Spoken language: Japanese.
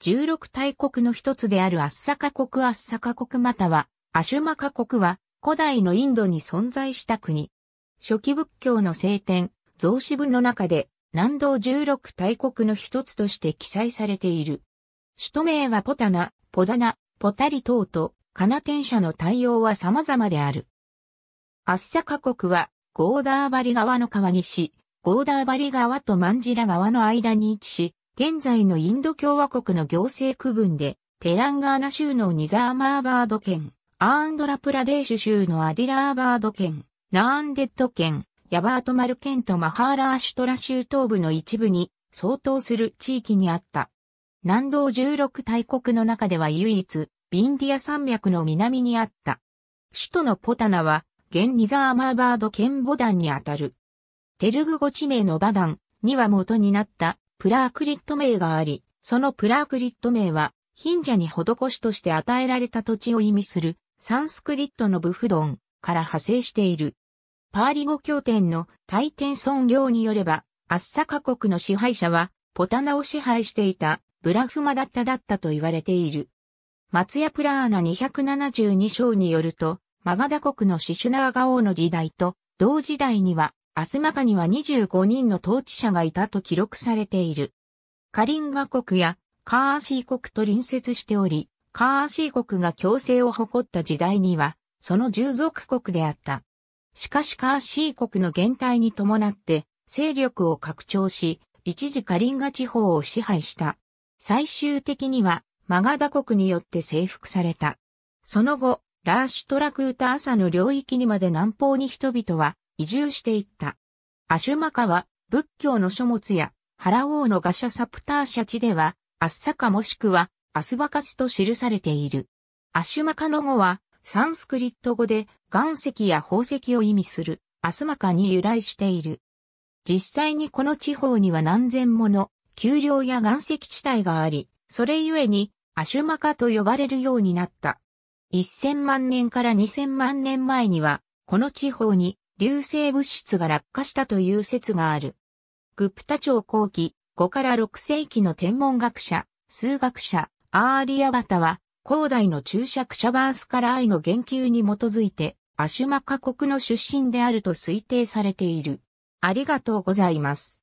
16大国の一つであるアッサカ国アッサカ国またはアシュマカ国は古代のインドに存在した国。初期仏教の聖典、増支文の中で南道16大国の一つとして記載されている。首都名はポタナ、ポダナ、ポタリ等とカナテン社の対応は様々である。アッサカ国はゴーダーバリ川の川し、ゴーダーバリ川とマンジラ川の間に位置し、現在のインド共和国の行政区分で、テランガーナ州のニザーマーバード県、アーンドラプラデーシュ州のアディラーバード県、ナーンデッド県、ヤバートマル県とマハーラーシュトラ州東部の一部に相当する地域にあった。南道16大国の中では唯一、ビンディア山脈の南にあった。首都のポタナは、現ニザーマーバード県ボダンにあたる。テルグ語地名のバダンには元になったプラークリット名があり、そのプラークリット名は、貧者に施しとして与えられた土地を意味する、サンスクリットのブフドンから派生している。パーリ語経典の大天尊行によれば、アッサカ国の支配者は、ポタナを支配していた、ブラフマダッタだったと言われている。松屋プラーナ272章によると、マガダ国のシシュナーガ王の時代と、同時代には、アスマカには25人の統治者がいたと記録されている。カリンガ国やカーシー国と隣接しており、カーシー国が共生を誇った時代には、その従属国であった。しかしカーシー国の減退に伴って、勢力を拡張し、一時カリンガ地方を支配した。最終的には、マガダ国によって征服された。その後、ラーシュトラクータ朝の領域にまで南方に人々は移住していった。アシュマカは仏教の書物やハラ王のガシャサプターシャチではアッサカもしくはアスバカスと記されている。アシュマカの語はサンスクリット語で岩石や宝石を意味するアスマカに由来している。実際にこの地方には何千もの丘陵や岩石地帯があり、それゆえにアシュマカと呼ばれるようになった。1000万年から2000万年前には、この地方に流星物質が落下したという説がある。グプタ朝後期5から6世紀の天文学者、数学者、アーリアバタは、古代の注釈者バースから愛の言及に基づいて、アシュマカ国の出身であると推定されている。ありがとうございます。